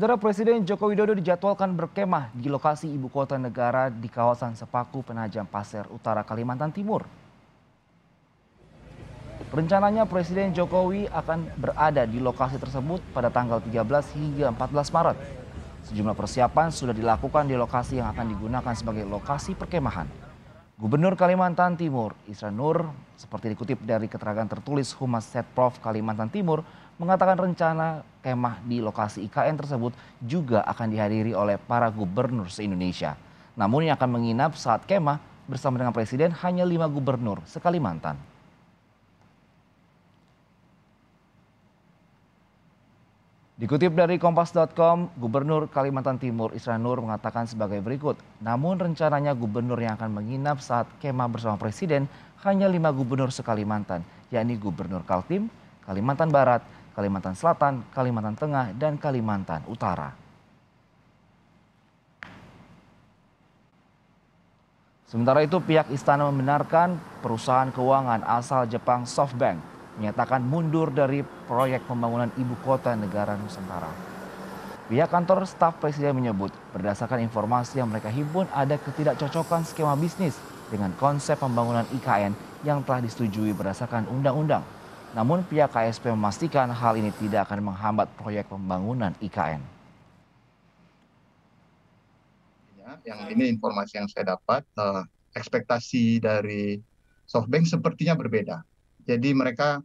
Saudara Presiden Joko Widodo dijadwalkan berkemah di lokasi ibu kota negara di kawasan Sepaku Penajam Pasir Utara Kalimantan Timur. Rencananya Presiden Jokowi akan berada di lokasi tersebut pada tanggal 13 hingga 14 Maret. Sejumlah persiapan sudah dilakukan di lokasi yang akan digunakan sebagai lokasi perkemahan. Gubernur Kalimantan Timur, Isra Nur, seperti dikutip dari keterangan tertulis Humas Setprov Kalimantan Timur, mengatakan rencana kemah di lokasi IKN tersebut juga akan dihadiri oleh para gubernur se-Indonesia. Namun yang akan menginap saat kemah bersama dengan Presiden hanya lima gubernur Kalimantan. Dikutip dari Kompas.com, Gubernur Kalimantan Timur Isra Nur mengatakan sebagai berikut. Namun rencananya gubernur yang akan menginap saat kemah bersama Presiden hanya lima gubernur sekalimantan, yakni Gubernur Kaltim, Kalimantan Barat, Kalimantan Selatan, Kalimantan Tengah, dan Kalimantan Utara. Sementara itu pihak istana membenarkan perusahaan keuangan asal Jepang Softbank menyatakan mundur dari proyek pembangunan ibu kota negara Nusantara. Pihak kantor staf presiden menyebut berdasarkan informasi yang mereka himpun ada ketidakcocokan skema bisnis dengan konsep pembangunan IKN yang telah disetujui berdasarkan undang-undang namun pihak KSP memastikan hal ini tidak akan menghambat proyek pembangunan IKN. Ya, yang ini informasi yang saya dapat, eh, ekspektasi dari SoftBank sepertinya berbeda. Jadi mereka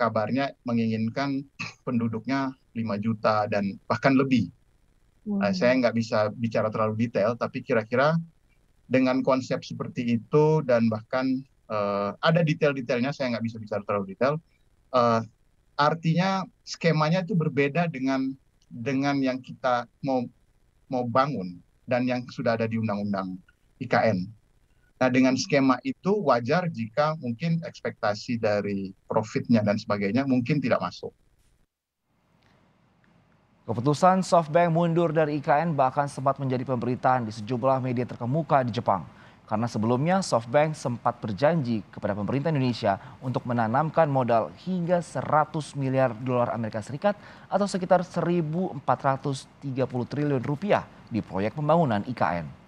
kabarnya menginginkan penduduknya 5 juta dan bahkan lebih. Wow. Nah, saya nggak bisa bicara terlalu detail, tapi kira-kira dengan konsep seperti itu dan bahkan eh, ada detail-detailnya saya nggak bisa bicara terlalu detail uh, artinya skemanya itu berbeda dengan dengan yang kita mau mau bangun dan yang sudah ada di undang-undang IKN. Nah, dengan skema itu wajar jika mungkin ekspektasi dari profitnya dan sebagainya mungkin tidak masuk. Keputusan SoftBank mundur dari IKN bahkan sempat menjadi pemberitaan di sejumlah media terkemuka di Jepang. Karena sebelumnya SoftBank sempat berjanji kepada pemerintah Indonesia untuk menanamkan modal hingga 100 miliar dolar Amerika Serikat atau sekitar 1.430 triliun rupiah di proyek pembangunan IKN.